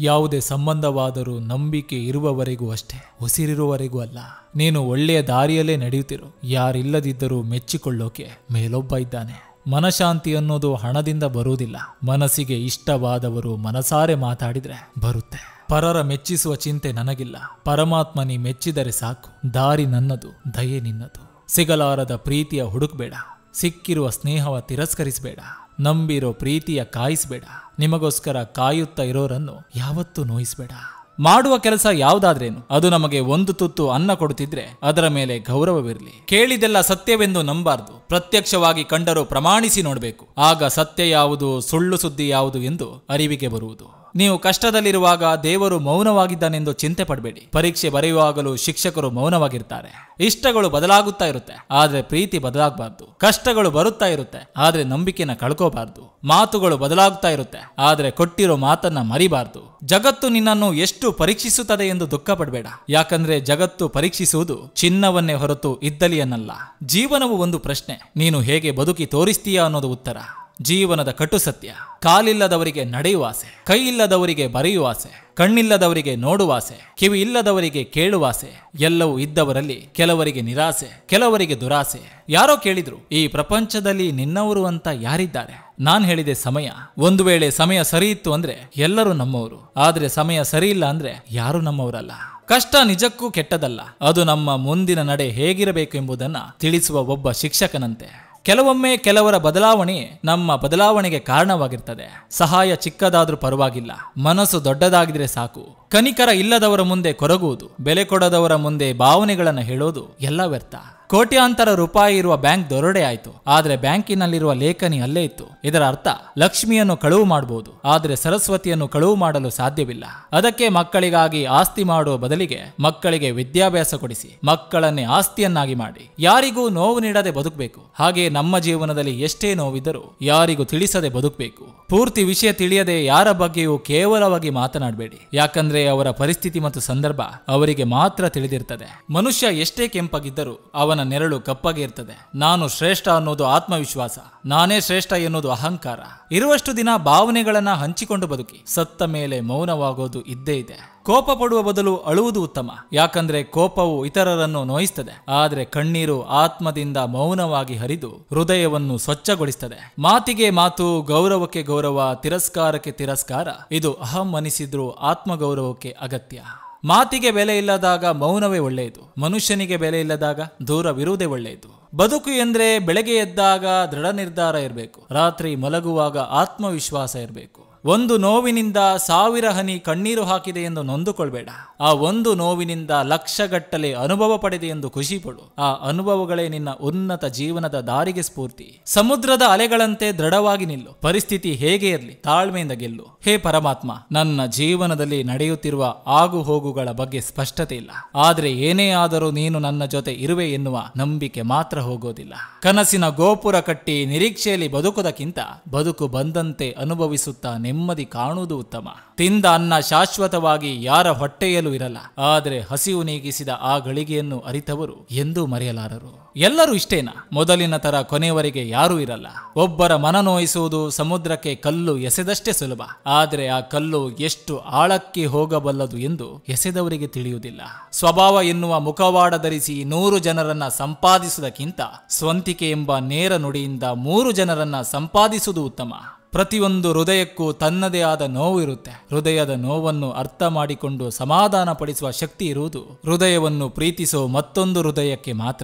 ಯಾವುದೇ ಸಂಬಂಧವಾದರೂ ನಂಬಿಕೆ ಇರುವವರೆಗೂ ಅಷ್ಟೇ ಉಸಿರಿರುವವರೆಗೂ ಅಲ್ಲ ನೀನು ಒಳ್ಳೆಯ ದಾರಿಯಲ್ಲೇ ನಡೆಯುತ್ತಿರು ಯಾರಿಲ್ಲದಿದ್ದರೂ ಮೆಚ್ಚಿಕೊಳ್ಳೋಕೆ ಮೇಲೊಬ್ಬ ಇದ್ದಾನೆ ಮನಶಾಂತಿ ಅನ್ನೋದು ಹಣದಿಂದ ಬರುವುದಿಲ್ಲ ಮನಸ್ಸಿಗೆ ಇಷ್ಟವಾದವರು ಮನಸಾರೆ ಮಾತಾಡಿದ್ರೆ ಬರುತ್ತೆ ಪರರ ಮೆಚ್ಚಿಸುವ ಚಿಂತೆ ನನಗಿಲ್ಲ ಪರಮಾತ್ಮನಿ ಮೆಚ್ಚಿದರೆ ಸಾಕು ದಾರಿ ನನ್ನದು ದಯೆ ನಿನ್ನದು ಸಿಗಲಾರದ ಪ್ರೀತಿಯ ಹುಡುಕ್ಬೇಡ ಸಿಕ್ಕಿರುವ ಸ್ನೇಹವ ತಿರಸ್ಕರಿಸಬೇಡ ನಂಬಿರೋ ಪ್ರೀತಿಯ ಕಾಯಿಸಬೇಡ ನಿಮಗೋಸ್ಕರ ಕಾಯುತ್ತಾ ಇರೋರನ್ನು ಯಾವತ್ತೂ ನೋಯಿಸ್ಬೇಡ ಮಾಡುವ ಕೆಲಸ ಯಾವುದಾದ್ರೇನು ಅದು ನಮಗೆ ಒಂದು ತುತ್ತು ಅನ್ನ ಕೊಡುತ್ತಿದ್ರೆ ಅದರ ಮೇಲೆ ಗೌರವವಿರಲಿ ಕೇಳಿದೆಲ್ಲ ಸತ್ಯವೆಂದು ನಂಬಾರ್ದು ಪ್ರತ್ಯಕ್ಷವಾಗಿ ಕಂಡರೂ ಪ್ರಮಾಣಿಸಿ ನೋಡಬೇಕು ಆಗ ಸತ್ಯ ಯಾವುದು ಸುಳ್ಳು ಸುದ್ದಿ ಯಾವುದು ಎಂದು ಅರಿವಿಗೆ ಬರುವುದು ನೀವು ಕಷ್ಟದಲ್ಲಿರುವಾಗ ದೇವರು ಮೌನವಾಗಿದ್ದಾನೆಂದು ಚಿಂತೆ ಪಡಬೇಡಿ ಪರೀಕ್ಷೆ ಬರೆಯುವಾಗಲೂ ಶಿಕ್ಷಕರು ಮೌನವಾಗಿರ್ತಾರೆ ಇಷ್ಟಗಳು ಬದಲಾಗುತ್ತಾ ಇರುತ್ತೆ ಆದ್ರೆ ಪ್ರೀತಿ ಬದಲಾಗಬಾರ್ದು ಕಷ್ಟಗಳು ಬರುತ್ತಾ ಇರುತ್ತೆ ಆದ್ರೆ ನಂಬಿಕೆನ ಕಳ್ಕೋಬಾರ್ದು ಮಾತುಗಳು ಬದಲಾಗುತ್ತಾ ಇರುತ್ತೆ ಆದ್ರೆ ಕೊಟ್ಟಿರೋ ಮಾತನ್ನ ಮರಿಬಾರ್ದು ಜಗತ್ತು ನಿನ್ನನ್ನು ಎಷ್ಟು ಪರೀಕ್ಷಿಸುತ್ತದೆ ಎಂದು ದುಃಖ ಪಡಬೇಡ ಯಾಕಂದ್ರೆ ಜಗತ್ತು ಪರೀಕ್ಷಿಸುವುದು ಚಿನ್ನವನ್ನೇ ಹೊರತು ಇದ್ದಲಿಯನ್ನಲ್ಲ ಜೀವನವು ಒಂದು ಪ್ರಶ್ನೆ ನೀನು ಹೇಗೆ ಬದುಕಿ ತೋರಿಸ್ತೀಯಾ ಅನ್ನೋದು ಉತ್ತರ ಜೀವನದ ಕಟು ಸತ್ಯ ಕಾಲಿಲ್ಲದವರಿಗೆ ನಡೆಯುವಾಸೆ ಕೈ ಇಲ್ಲದವರಿಗೆ ಆಸೆ ಕಣ್ಣಿಲ್ಲದವರಿಗೆ ನೋಡುವಾಸೆ ಕಿವಿ ಇಲ್ಲದವರಿಗೆ ಕೇಳುವಾಸೆ ಎಲ್ಲವೂ ಇದ್ದವರಲ್ಲಿ ಕೆಲವರಿಗೆ ನಿರಾಸೆ ಕೆಲವರಿಗೆ ದುರಾಸೆ ಯಾರೋ ಕೇಳಿದ್ರು ಈ ಪ್ರಪಂಚದಲ್ಲಿ ನಿನ್ನವರು ಅಂತ ಯಾರಿದ್ದಾರೆ ನಾನ್ ಹೇಳಿದೆ ಸಮಯ ಒಂದು ವೇಳೆ ಸಮಯ ಸರಿ ಇತ್ತು ಅಂದ್ರೆ ಎಲ್ಲರೂ ನಮ್ಮವರು ಆದ್ರೆ ಸಮಯ ಸರಿ ಇಲ್ಲ ಅಂದ್ರೆ ಯಾರು ನಮ್ಮವರಲ್ಲ ಕಷ್ಟ ನಿಜಕ್ಕೂ ಕೆಟ್ಟದಲ್ಲ ಅದು ನಮ್ಮ ಮುಂದಿನ ನಡೆ ಹೇಗಿರಬೇಕು ಎಂಬುದನ್ನ ತಿಳಿಸುವ ಒಬ್ಬ ಶಿಕ್ಷಕನಂತೆ ಕೆಲವೊಮ್ಮೆ ಕೆಲವರ ಬದಲಾವಣೆ ನಮ್ಮ ಬದಲಾವಣೆಗೆ ಕಾರಣವಾಗಿರ್ತದೆ ಸಹಾಯ ಚಿಕ್ಕದಾದ್ರೂ ಪರವಾಗಿಲ್ಲ ಮನಸ್ಸು ದೊಡ್ಡದಾಗಿದ್ರೆ ಸಾಕು ಕನಿಕರ ಇಲ್ಲದವರ ಮುಂದೆ ಕೊರಗುವುದು ಬೆಲೆ ಕೊಡದವರ ಮುಂದೆ ಭಾವನೆಗಳನ್ನು ಹೇಳೋದು ಎಲ್ಲ ವ್ಯರ್ಥ ಕೋಟ್ಯಾಂತರ ರೂಪಾಯಿ ಇರುವ ಬ್ಯಾಂಕ್ ದೊರಡೆ ಆಯಿತು ಆದರೆ ಬ್ಯಾಂಕಿನಲ್ಲಿರುವ ಲೇಖನಿ ಅಲ್ಲೇ ಇತ್ತು ಇದರ ಅರ್ಥ ಲಕ್ಷ್ಮಿಯನ್ನು ಕಳುವು ಮಾಡಬಹುದು ಆದರೆ ಸರಸ್ವತಿಯನ್ನು ಕಳುವು ಮಾಡಲು ಸಾಧ್ಯವಿಲ್ಲ ಅದಕ್ಕೆ ಮಕ್ಕಳಿಗಾಗಿ ಆಸ್ತಿ ಮಾಡುವ ಬದಲಿಗೆ ಮಕ್ಕಳಿಗೆ ವಿದ್ಯಾಭ್ಯಾಸ ಕೊಡಿಸಿ ಮಕ್ಕಳನ್ನೇ ಆಸ್ತಿಯನ್ನಾಗಿ ಮಾಡಿ ಯಾರಿಗೂ ನೋವು ನೀಡದೆ ಬದುಕಬೇಕು ಹಾಗೆ ನಮ್ಮ ಜೀವನದಲ್ಲಿ ಎಷ್ಟೇ ನೋವಿದ್ದರೂ ಯಾರಿಗೂ ತಿಳಿಸದೆ ಬದುಕಬೇಕು ಪೂರ್ತಿ ವಿಷಯ ತಿಳಿಯದೆ ಯಾರ ಬಗ್ಗೆಯೂ ಕೇವಲವಾಗಿ ಮಾತನಾಡಬೇಡಿ ಯಾಕಂದ್ರೆ ಅವರ ಪರಿಸ್ಥಿತಿ ಮತ್ತು ಸಂದರ್ಭ ಅವರಿಗೆ ಮಾತ್ರ ತಿಳಿದಿರ್ತದೆ ಮನುಷ್ಯ ಎಷ್ಟೇ ಕೆಂಪಗಿದ್ದರೂ ಅವನ ನೆರಳು ಕಪ್ಪಾಗಿ ಇರ್ತದೆ ನಾನು ಶ್ರೇಷ್ಠ ಅನ್ನೋದು ಆತ್ಮವಿಶ್ವಾಸ ನಾನೇ ಶ್ರೇಷ್ಠ ಎನ್ನುವುದು ಅಹಂಕಾರ ಇರುವಷ್ಟು ದಿನ ಭಾವನೆಗಳನ್ನ ಹಂಚಿಕೊಂಡು ಬದುಕಿ ಸತ್ತ ಮೇಲೆ ಮೌನವಾಗೋದು ಇದ್ದೇ ಇದೆ ಕೋಪ ಪಡುವ ಬದಲು ಅಳುವುದು ಉತ್ತಮ ಯಾಕಂದ್ರೆ ಕೋಪವು ಇತರರನ್ನು ನೋಯಿಸ್ತದೆ ಆದರೆ ಕಣ್ಣೀರು ಆತ್ಮದಿಂದ ಮೌನವಾಗಿ ಹರಿದು ಹೃದಯವನ್ನು ಸ್ವಚ್ಛಗೊಳಿಸ್ತದೆ ಮಾತಿಗೆ ಮಾತು ಗೌರವಕ್ಕೆ ಗೌರವ ತಿರಸ್ಕಾರಕ್ಕೆ ತಿರಸ್ಕಾರ ಇದು ಅಹಂ ಅನಿಸಿದ್ರೂ ಆತ್ಮಗೌರವಕ್ಕೆ ಅಗತ್ಯ ಮಾತಿಗೆ ಬೆಲೆ ಇಲ್ಲದಾಗ ಮೌನವೇ ಒಳ್ಳೆಯದು ಮನುಷ್ಯನಿಗೆ ಬೆಲೆ ಇಲ್ಲದಾಗ ದೂರವಿರುವುದೇ ಒಳ್ಳೆಯದು ಬದುಕು ಎಂದ್ರೆ ಬೆಳಗ್ಗೆ ಎದ್ದಾಗ ದೃಢ ನಿರ್ಧಾರ ಇರಬೇಕು ರಾತ್ರಿ ಮಲಗುವಾಗ ಆತ್ಮವಿಶ್ವಾಸ ಇರಬೇಕು ಒಂದು ನೋವಿನಿಂದ ಸಾವಿರ ಹನಿ ಕಣ್ಣೀರು ಹಾಕಿದೆ ಎಂದು ನೊಂದುಕೊಳ್ಬೇಡ ಆ ಒಂದು ನೋವಿನಿಂದ ಲಕ್ಷಗಟ್ಟಲೆ ಅನುಭವ ಪಡೆದೆ ಎಂದು ಖುಷಿಪಡು ಆ ಅನುಭವಗಳೇ ನಿನ್ನ ಉನ್ನತ ಜೀವನದ ದಾರಿಗೆ ಸ್ಫೂರ್ತಿ ಸಮುದ್ರದ ಅಲೆಗಳಂತೆ ದೃಢವಾಗಿ ನಿಲ್ಲು ಪರಿಸ್ಥಿತಿ ಹೇಗೆ ಇರಲಿ ತಾಳ್ಮೆಯಿಂದ ಗೆಲ್ಲು ಹೇ ಪರಮಾತ್ಮ ನನ್ನ ಜೀವನದಲ್ಲಿ ನಡೆಯುತ್ತಿರುವ ಆಗು ಹೋಗುಗಳ ಬಗ್ಗೆ ಸ್ಪಷ್ಟತೆ ಇಲ್ಲ ಆದ್ರೆ ಏನೇ ಆದರೂ ನೀನು ನನ್ನ ಜೊತೆ ಇರುವೆ ಎನ್ನುವ ನಂಬಿಕೆ ಮಾತ್ರ ಹೋಗೋದಿಲ್ಲ ಕನಸಿನ ಗೋಪುರ ಕಟ್ಟಿ ನಿರೀಕ್ಷೆಯಲ್ಲಿ ಬದುಕುದಕ್ಕಿಂತ ಬದುಕು ಬಂದಂತೆ ಅನುಭವಿಸುತ್ತಾ ನೆಮ್ಮದಿ ಕಾಣುವುದು ಉತ್ತಮ ತಿಂದ ಅನ್ನ ಶಾಶ್ವತವಾಗಿ ಯಾರ ಹೊಟ್ಟೆಯಲ್ಲೂ ಇರಲ್ಲ ಆದರೆ ಹಸಿವು ನೀಗಿಸಿದ ಆ ಗಳಿಗೆಯನ್ನು ಅರಿತವರು ಎಂದೂ ಮರೆಯಲಾರರು ಎಲ್ಲರೂ ಇಷ್ಟೇನಾ ಮೊದಲಿನ ತರ ಕೊನೆಯವರೆಗೆ ಯಾರೂ ಇರಲ್ಲ ಒಬ್ಬರ ಮನನೋಯಿಸುವುದು ಸಮುದ್ರಕ್ಕೆ ಕಲ್ಲು ಎಸೆದಷ್ಟೇ ಸುಲಭ ಆದರೆ ಆ ಕಲ್ಲು ಎಷ್ಟು ಆಳಕ್ಕೆ ಹೋಗಬಲ್ಲದು ಎಂದು ಎಸೆದವರಿಗೆ ತಿಳಿಯುವುದಿಲ್ಲ ಸ್ವಭಾವ ಎನ್ನುವ ಮುಖವಾಡ ಧರಿಸಿ ನೂರು ಜನರನ್ನ ಸಂಪಾದಿಸುವುದಕ್ಕಿಂತ ಸ್ವಂತಿಕೆ ಎಂಬ ನೇರ ನುಡಿಯಿಂದ ಮೂರು ಜನರನ್ನ ಸಂಪಾದಿಸುವುದು ಉತ್ತಮ ಪ್ರತಿಯೊಂದು ಹೃದಯಕ್ಕೂ ತನ್ನದೇ ಆದ ನೋವಿರುತ್ತೆ ಹೃದಯದ ನೋವನ್ನು ಅರ್ಥ ಮಾಡಿಕೊಂಡು ಸಮಾಧಾನ ಪಡಿಸುವ ಶಕ್ತಿ ಇರುವುದು ಹೃದಯವನ್ನು ಪ್ರೀತಿಸೋ ಮತ್ತೊಂದು ಹೃದಯಕ್ಕೆ ಮಾತ್ರ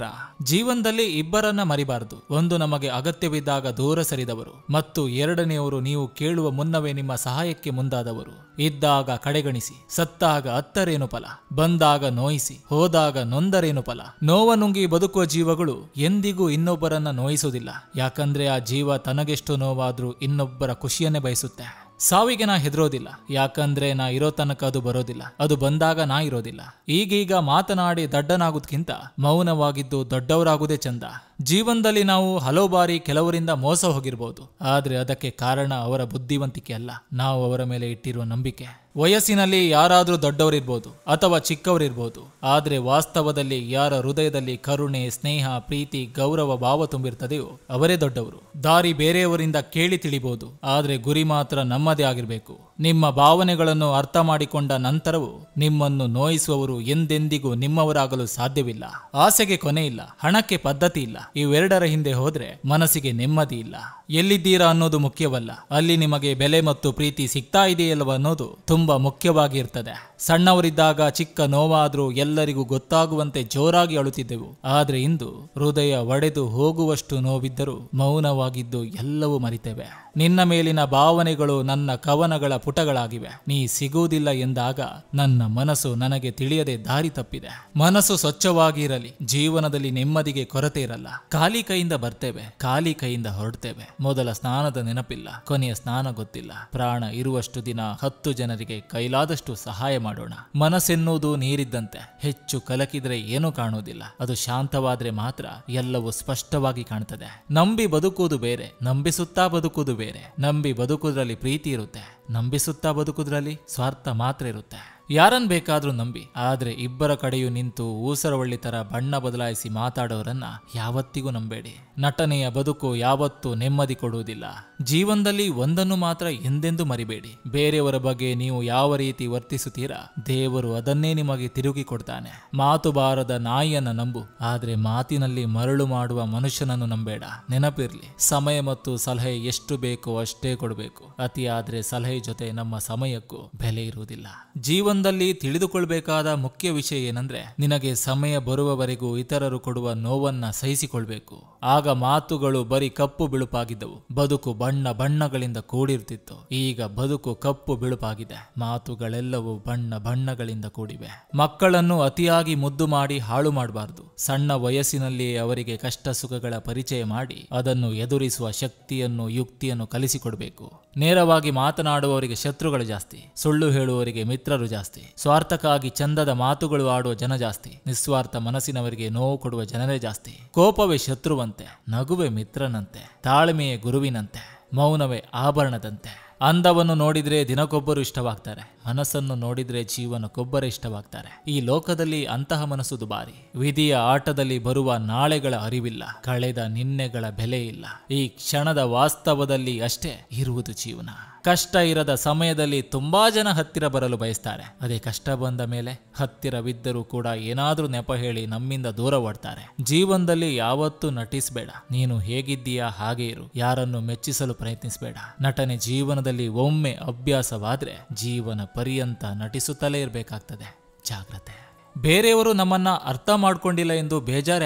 ಜೀವನದಲ್ಲಿ ಇಬ್ಬರನ್ನ ಮರಿಬಾರದು ಒಂದು ನಮಗೆ ಅಗತ್ಯವಿದ್ದಾಗ ದೂರ ಸರಿದವರು ಮತ್ತು ಎರಡನೆಯವರು ನೀವು ಕೇಳುವ ಮುನ್ನವೇ ನಿಮ್ಮ ಸಹಾಯಕ್ಕೆ ಮುಂದಾದವರು ಇದ್ದಾಗ ಕಡೆಗಣಿಸಿ ಸತ್ತಾಗ ಅತ್ತರೇನು ಫಲ ಬಂದಾಗ ನೋಯಿಸಿ ಹೋದಾಗ ನೊಂದರೇನು ಫಲ ನುಂಗಿ ಬದುಕುವ ಜೀವಗಳು ಎಂದಿಗೂ ಇನ್ನೊಬ್ಬರನ್ನ ನೋಯಿಸುವುದಿಲ್ಲ ಯಾಕಂದ್ರೆ ಆ ಜೀವ ತನಗೆಷ್ಟು ನೋವಾದ್ರೂ ಇನ್ನೊಬ್ಬ ಇನ್ನೊಬ್ಬರ ಖುಷಿಯನ್ನೇ ಬಯಸುತ್ತೆ ಸಾವಿಗೆ ನಾ ಹೆದರೋದಿಲ್ಲ ಯಾಕಂದ್ರೆ ನಾ ಇರೋ ತನಕ ಅದು ಬರೋದಿಲ್ಲ ಅದು ಬಂದಾಗ ನಾ ಇರೋದಿಲ್ಲ ಈಗೀಗ ಮಾತನಾಡಿ ದಡ್ಡನಾಗೋದ್ಕಿಂತ ಮೌನವಾಗಿದ್ದು ದೊಡ್ಡವರಾಗುವುದೇ ಚಂದ ಜೀವನದಲ್ಲಿ ನಾವು ಹಲವು ಬಾರಿ ಕೆಲವರಿಂದ ಮೋಸ ಹೋಗಿರ್ಬೋದು ಆದ್ರೆ ಅದಕ್ಕೆ ಕಾರಣ ಅವರ ಬುದ್ಧಿವಂತಿಕೆ ಅಲ್ಲ ನಾವು ಅವರ ಮೇಲೆ ಇಟ್ಟಿರುವ ನಂಬಿಕೆ ವಯಸ್ಸಿನಲ್ಲಿ ಯಾರಾದರೂ ದೊಡ್ಡವರಿರ್ಬೋದು ಅಥವಾ ಚಿಕ್ಕವರಿರ್ಬೋದು ಆದರೆ ವಾಸ್ತವದಲ್ಲಿ ಯಾರ ಹೃದಯದಲ್ಲಿ ಕರುಣೆ ಸ್ನೇಹ ಪ್ರೀತಿ ಗೌರವ ಭಾವ ತುಂಬಿರ್ತದೆಯೋ ಅವರೇ ದೊಡ್ಡವರು ದಾರಿ ಬೇರೆಯವರಿಂದ ಕೇಳಿ ತಿಳಿಬೋದು ಆದರೆ ಗುರಿ ಮಾತ್ರ ನಮ್ಮದೇ ಆಗಿರಬೇಕು ನಿಮ್ಮ ಭಾವನೆಗಳನ್ನು ಅರ್ಥ ಮಾಡಿಕೊಂಡ ನಂತರವೂ ನಿಮ್ಮನ್ನು ನೋಯಿಸುವವರು ಎಂದೆಂದಿಗೂ ನಿಮ್ಮವರಾಗಲು ಸಾಧ್ಯವಿಲ್ಲ ಆಸೆಗೆ ಕೊನೆ ಇಲ್ಲ ಹಣಕ್ಕೆ ಪದ್ಧತಿ ಇಲ್ಲ ಇವೆರಡರ ಹಿಂದೆ ಹೋದ್ರೆ ಮನಸ್ಸಿಗೆ ನೆಮ್ಮದಿ ಇಲ್ಲ ಎಲ್ಲಿದ್ದೀರಾ ಅನ್ನೋದು ಮುಖ್ಯವಲ್ಲ ಅಲ್ಲಿ ನಿಮಗೆ ಬೆಲೆ ಮತ್ತು ಪ್ರೀತಿ ಸಿಗ್ತಾ ಇದೆಯಲ್ಲವ ಅನ್ನೋದು ತುಂಬಾ ಮುಖ್ಯವಾಗಿರ್ತದೆ ಸಣ್ಣವರಿದ್ದಾಗ ಚಿಕ್ಕ ನೋವಾದರೂ ಎಲ್ಲರಿಗೂ ಗೊತ್ತಾಗುವಂತೆ ಜೋರಾಗಿ ಅಳುತ್ತಿದ್ದೆವು ಆದ್ರೆ ಇಂದು ಹೃದಯ ಒಡೆದು ಹೋಗುವಷ್ಟು ನೋವಿದ್ದರೂ ಮೌನವಾಗಿದ್ದು ಎಲ್ಲವೂ ಮರಿತೇವೆ ನಿನ್ನ ಮೇಲಿನ ಭಾವನೆಗಳು ನನ್ನ ಕವನಗಳ ಪುಟಗಳಾಗಿವೆ ನೀ ಸಿಗುವುದಿಲ್ಲ ಎಂದಾಗ ನನ್ನ ಮನಸ್ಸು ನನಗೆ ತಿಳಿಯದೆ ದಾರಿ ತಪ್ಪಿದೆ ಮನಸ್ಸು ಸ್ವಚ್ಛವಾಗಿರಲಿ ಜೀವನದಲ್ಲಿ ನೆಮ್ಮದಿಗೆ ಕೊರತೆ ಇರಲ್ಲ ಖಾಲಿ ಕೈಯಿಂದ ಬರ್ತೇವೆ ಖಾಲಿ ಕೈಯಿಂದ ಹೊರಡ್ತೇವೆ ಮೊದಲ ಸ್ನಾನದ ನೆನಪಿಲ್ಲ ಕೊನೆಯ ಸ್ನಾನ ಗೊತ್ತಿಲ್ಲ ಪ್ರಾಣ ಇರುವಷ್ಟು ದಿನ ಹತ್ತು ಜನರಿಗೆ ಕೈಲಾದಷ್ಟು ಸಹಾಯ ಮಾಡೋಣ ಮನಸ್ಸೆನ್ನುವುದು ನೀರಿದ್ದಂತೆ ಹೆಚ್ಚು ಕಲಕಿದ್ರೆ ಏನೂ ಕಾಣುವುದಿಲ್ಲ ಅದು ಶಾಂತವಾದ್ರೆ ಮಾತ್ರ ಎಲ್ಲವೂ ಸ್ಪಷ್ಟವಾಗಿ ಕಾಣ್ತದೆ ನಂಬಿ ಬದುಕುವುದು ಬೇರೆ ನಂಬಿಸುತ್ತಾ ಬದುಕುವುದು ಬೇರೆ ನಂಬಿ ಬದುಕುವುದರಲ್ಲಿ ಪ್ರೀತಿ ಇರುತ್ತೆ ನಂಬಿಸುತ್ತಾ ಬದುಕುದ್ರಲ್ಲಿ ಸ್ವಾರ್ಥ ಮಾತ್ರ ಇರುತ್ತೆ ಯಾರನ್ ಬೇಕಾದ್ರೂ ನಂಬಿ ಆದ್ರೆ ಇಬ್ಬರ ಕಡೆಯೂ ನಿಂತು ಊಸರವಳ್ಳಿ ತರ ಬಣ್ಣ ಬದಲಾಯಿಸಿ ಮಾತಾಡೋರನ್ನ ಯಾವತ್ತಿಗೂ ನಂಬೇಡಿ ನಟನೆಯ ಬದುಕು ಯಾವತ್ತೂ ನೆಮ್ಮದಿ ಕೊಡುವುದಿಲ್ಲ ಜೀವನದಲ್ಲಿ ಒಂದನ್ನು ಮಾತ್ರ ಎಂದೆಂದೂ ಮರಿಬೇಡಿ ಬೇರೆಯವರ ಬಗ್ಗೆ ನೀವು ಯಾವ ರೀತಿ ವರ್ತಿಸುತ್ತೀರಾ ದೇವರು ಅದನ್ನೇ ನಿಮಗೆ ತಿರುಗಿ ಕೊಡ್ತಾನೆ ಮಾತು ಬಾರದ ನಾಯಿಯನ್ನ ನಂಬು ಆದ್ರೆ ಮಾತಿನಲ್ಲಿ ಮರಳು ಮಾಡುವ ಮನುಷ್ಯನನ್ನು ನಂಬೇಡ ನೆನಪಿರ್ಲಿ ಸಮಯ ಮತ್ತು ಸಲಹೆ ಎಷ್ಟು ಬೇಕೋ ಅಷ್ಟೇ ಕೊಡಬೇಕು ಅತಿಯಾದ್ರೆ ಸಲಹೆ ಜೊತೆ ನಮ್ಮ ಸಮಯಕ್ಕೂ ಬೆಲೆ ಇರುವುದಿಲ್ಲ ಜೀವನ ಸಂಬಂಧದಲ್ಲಿ ತಿಳಿದುಕೊಳ್ಬೇಕಾದ ಮುಖ್ಯ ವಿಷಯ ಏನಂದ್ರೆ ನಿನಗೆ ಸಮಯ ಬರುವವರೆಗೂ ಇತರರು ಕೊಡುವ ನೋವನ್ನ ಸಹಿಸಿಕೊಳ್ಬೇಕು ಆಗ ಮಾತುಗಳು ಬರೀ ಕಪ್ಪು ಬಿಳುಪಾಗಿದ್ದವು ಬದುಕು ಬಣ್ಣ ಬಣ್ಣಗಳಿಂದ ಕೂಡಿರ್ತಿತ್ತು ಈಗ ಬದುಕು ಕಪ್ಪು ಬಿಳುಪಾಗಿದೆ ಮಾತುಗಳೆಲ್ಲವೂ ಬಣ್ಣ ಬಣ್ಣಗಳಿಂದ ಕೂಡಿವೆ ಮಕ್ಕಳನ್ನು ಅತಿಯಾಗಿ ಮುದ್ದು ಮಾಡಿ ಹಾಳು ಮಾಡಬಾರದು ಸಣ್ಣ ವಯಸ್ಸಿನಲ್ಲಿಯೇ ಅವರಿಗೆ ಕಷ್ಟ ಸುಖಗಳ ಪರಿಚಯ ಮಾಡಿ ಅದನ್ನು ಎದುರಿಸುವ ಶಕ್ತಿಯನ್ನು ಯುಕ್ತಿಯನ್ನು ಕಲಿಸಿಕೊಡಬೇಕು ನೇರವಾಗಿ ಮಾತನಾಡುವವರಿಗೆ ಶತ್ರುಗಳು ಜಾಸ್ತಿ ಸುಳ್ಳು ಹೇಳುವವರಿಗೆ ಮಿತ್ರರು ಜಾಸ್ತಿ ಜಾಸ್ತಿ ಸ್ವಾರ್ಥಕ್ಕಾಗಿ ಚಂದದ ಮಾತುಗಳು ಆಡುವ ಜನ ಜಾಸ್ತಿ ನಿಸ್ವಾರ್ಥ ಮನಸ್ಸಿನವರಿಗೆ ನೋವು ಕೊಡುವ ಜನರೇ ಜಾಸ್ತಿ ಕೋಪವೇ ಶತ್ರುವಂತೆ ನಗುವೆ ಮಿತ್ರನಂತೆ ತಾಳ್ಮೆಯೇ ಗುರುವಿನಂತೆ ಮೌನವೇ ಆಭರಣದಂತೆ ಅಂದವನ್ನು ನೋಡಿದ್ರೆ ದಿನಕ್ಕೊಬ್ಬರು ಇಷ್ಟವಾಗ್ತಾರೆ ಮನಸ್ಸನ್ನು ನೋಡಿದ್ರೆ ಜೀವನಕ್ಕೊಬ್ಬರೇ ಇಷ್ಟವಾಗ್ತಾರೆ ಈ ಲೋಕದಲ್ಲಿ ಅಂತಹ ಮನಸ್ಸು ದುಬಾರಿ ವಿಧಿಯ ಆಟದಲ್ಲಿ ಬರುವ ನಾಳೆಗಳ ಅರಿವಿಲ್ಲ ಕಳೆದ ನಿನ್ನೆಗಳ ಬೆಲೆ ಇಲ್ಲ ಈ ಕ್ಷಣದ ವಾಸ್ತವದಲ್ಲಿ ಅಷ್ಟೇ ಇರುವುದು ಜೀವನ ಕಷ್ಟ ಇರದ ಸಮಯದಲ್ಲಿ ತುಂಬಾ ಜನ ಹತ್ತಿರ ಬರಲು ಬಯಸ್ತಾರೆ ಅದೇ ಕಷ್ಟ ಬಂದ ಮೇಲೆ ಹತ್ತಿರವಿದ್ದರೂ ಕೂಡ ಏನಾದರೂ ನೆಪ ಹೇಳಿ ನಮ್ಮಿಂದ ದೂರ ಓಡ್ತಾರೆ ಜೀವನದಲ್ಲಿ ಯಾವತ್ತೂ ನಟಿಸಬೇಡ ನೀನು ಹೇಗಿದ್ದೀಯಾ ಹಾಗೆ ಇರು ಯಾರನ್ನು ಮೆಚ್ಚಿಸಲು ಪ್ರಯತ್ನಿಸಬೇಡ ನಟನೆ ಜೀವನದಲ್ಲಿ ಒಮ್ಮೆ ಅಭ್ಯಾಸವಾದ್ರೆ ಜೀವನ ಪರ್ಯಂತ ನಟಿಸುತ್ತಲೇ ಇರಬೇಕಾಗ್ತದೆ ಜಾಗ್ರತೆ ಬೇರೆಯವರು ನಮ್ಮನ್ನ ಅರ್ಥ ಮಾಡ್ಕೊಂಡಿಲ್ಲ ಎಂದು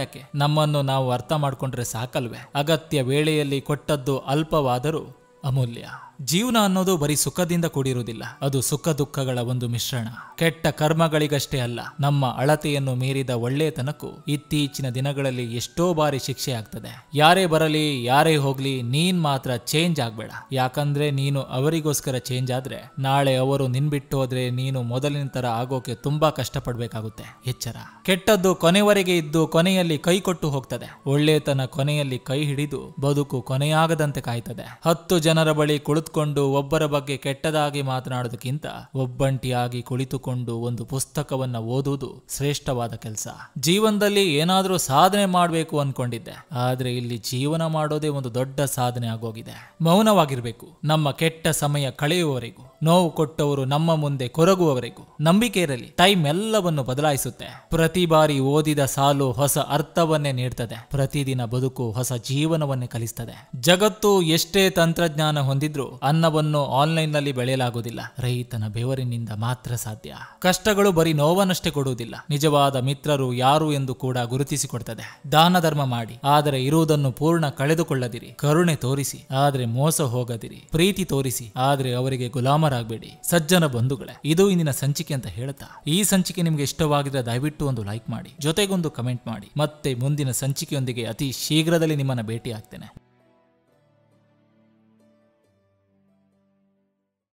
ಯಾಕೆ ನಮ್ಮನ್ನು ನಾವು ಅರ್ಥ ಮಾಡ್ಕೊಂಡ್ರೆ ಸಾಕಲ್ವೇ ಅಗತ್ಯ ವೇಳೆಯಲ್ಲಿ ಕೊಟ್ಟದ್ದು ಅಲ್ಪವಾದರೂ ಅಮೂಲ್ಯ ಜೀವನ ಅನ್ನೋದು ಬರೀ ಸುಖದಿಂದ ಕೂಡಿರುವುದಿಲ್ಲ ಅದು ಸುಖ ದುಃಖಗಳ ಒಂದು ಮಿಶ್ರಣ ಕೆಟ್ಟ ಕರ್ಮಗಳಿಗಷ್ಟೇ ಅಲ್ಲ ನಮ್ಮ ಅಳತೆಯನ್ನು ಮೀರಿದ ಒಳ್ಳೆತನಕ್ಕೂ ಇತ್ತೀಚಿನ ದಿನಗಳಲ್ಲಿ ಎಷ್ಟೋ ಬಾರಿ ಶಿಕ್ಷೆ ಆಗ್ತದೆ ಯಾರೇ ಬರಲಿ ಯಾರೇ ಹೋಗ್ಲಿ ನೀನ್ ಮಾತ್ರ ಚೇಂಜ್ ಆಗ್ಬೇಡ ಯಾಕಂದ್ರೆ ನೀನು ಅವರಿಗೋಸ್ಕರ ಚೇಂಜ್ ಆದ್ರೆ ನಾಳೆ ಅವರು ನಿನ್ಬಿಟ್ಟು ಹೋದ್ರೆ ನೀನು ಮೊದಲಿನ ತರ ಆಗೋಕೆ ತುಂಬಾ ಕಷ್ಟಪಡ್ಬೇಕಾಗುತ್ತೆ ಎಚ್ಚರ ಕೆಟ್ಟದ್ದು ಕೊನೆವರೆಗೆ ಇದ್ದು ಕೊನೆಯಲ್ಲಿ ಕೈ ಕೊಟ್ಟು ಹೋಗ್ತದೆ ಒಳ್ಳೆತನ ಕೊನೆಯಲ್ಲಿ ಕೈ ಹಿಡಿದು ಬದುಕು ಕೊನೆಯಾಗದಂತೆ ಕಾಯ್ತದೆ ಹತ್ತು ಜನರ ಬಳಿ ಕುಳಿತು ಕುಳಿತುಕೊಂಡು ಒಬ್ಬರ ಬಗ್ಗೆ ಕೆಟ್ಟದಾಗಿ ಮಾತನಾಡೋದಕ್ಕಿಂತ ಒಬ್ಬಂಟಿಯಾಗಿ ಕುಳಿತುಕೊಂಡು ಒಂದು ಪುಸ್ತಕವನ್ನ ಓದುವುದು ಶ್ರೇಷ್ಠವಾದ ಕೆಲಸ ಜೀವನದಲ್ಲಿ ಏನಾದರೂ ಸಾಧನೆ ಮಾಡಬೇಕು ಅನ್ಕೊಂಡಿದ್ದೆ ಆದ್ರೆ ಇಲ್ಲಿ ಜೀವನ ಮಾಡೋದೇ ಒಂದು ದೊಡ್ಡ ಸಾಧನೆ ಆಗೋಗಿದೆ ಮೌನವಾಗಿರ್ಬೇಕು ನಮ್ಮ ಕೆಟ್ಟ ಸಮಯ ಕಳೆಯುವವರೆಗೂ ನೋವು ಕೊಟ್ಟವರು ನಮ್ಮ ಮುಂದೆ ಕೊರಗುವವರೆಗೂ ನಂಬಿಕೆ ಇರಲಿ ಟೈಮ್ ಎಲ್ಲವನ್ನು ಬದಲಾಯಿಸುತ್ತೆ ಪ್ರತಿ ಬಾರಿ ಓದಿದ ಸಾಲು ಹೊಸ ಅರ್ಥವನ್ನೇ ನೀಡ್ತದೆ ಪ್ರತಿದಿನ ಬದುಕು ಹೊಸ ಜೀವನವನ್ನೇ ಕಲಿಸ್ತದೆ ಜಗತ್ತು ಎಷ್ಟೇ ತಂತ್ರಜ್ಞಾನ ಹೊಂದಿದ್ರೂ ಅನ್ನವನ್ನು ಆನ್ಲೈನ್ ನಲ್ಲಿ ಬೆಳೆಯಲಾಗುವುದಿಲ್ಲ ರೈತನ ಬೆವರಿನಿಂದ ಮಾತ್ರ ಸಾಧ್ಯ ಕಷ್ಟಗಳು ಬರೀ ನೋವನ್ನಷ್ಟೇ ಕೊಡುವುದಿಲ್ಲ ನಿಜವಾದ ಮಿತ್ರರು ಯಾರು ಎಂದು ಕೂಡ ಗುರುತಿಸಿಕೊಡ್ತದೆ ದಾನ ಧರ್ಮ ಮಾಡಿ ಆದರೆ ಇರುವುದನ್ನು ಪೂರ್ಣ ಕಳೆದುಕೊಳ್ಳದಿರಿ ಕರುಣೆ ತೋರಿಸಿ ಆದರೆ ಮೋಸ ಹೋಗದಿರಿ ಪ್ರೀತಿ ತೋರಿಸಿ ಆದರೆ ಅವರಿಗೆ ಗುಲಾಮ ಆಗ್ಬೇಡಿ ಸಜ್ಜನ ಬಂಧುಗಳೇ ಇದು ಇಂದಿನ ಸಂಚಿಕೆ ಅಂತ ಹೇಳ್ತಾ ಈ ಸಂಚಿಕೆ ನಿಮ್ಗೆ ಇಷ್ಟವಾಗಿದ್ರೆ ದಯವಿಟ್ಟು ಒಂದು ಲೈಕ್ ಮಾಡಿ ಜೊತೆಗೊಂದು ಕಮೆಂಟ್ ಮಾಡಿ ಮತ್ತೆ ಮುಂದಿನ ಸಂಚಿಕೆಯೊಂದಿಗೆ ಅತಿ ಶೀಘ್ರದಲ್ಲಿ ನಿಮ್ಮನ್ನ ಭೇಟಿ ಆಗ್ತೇನೆ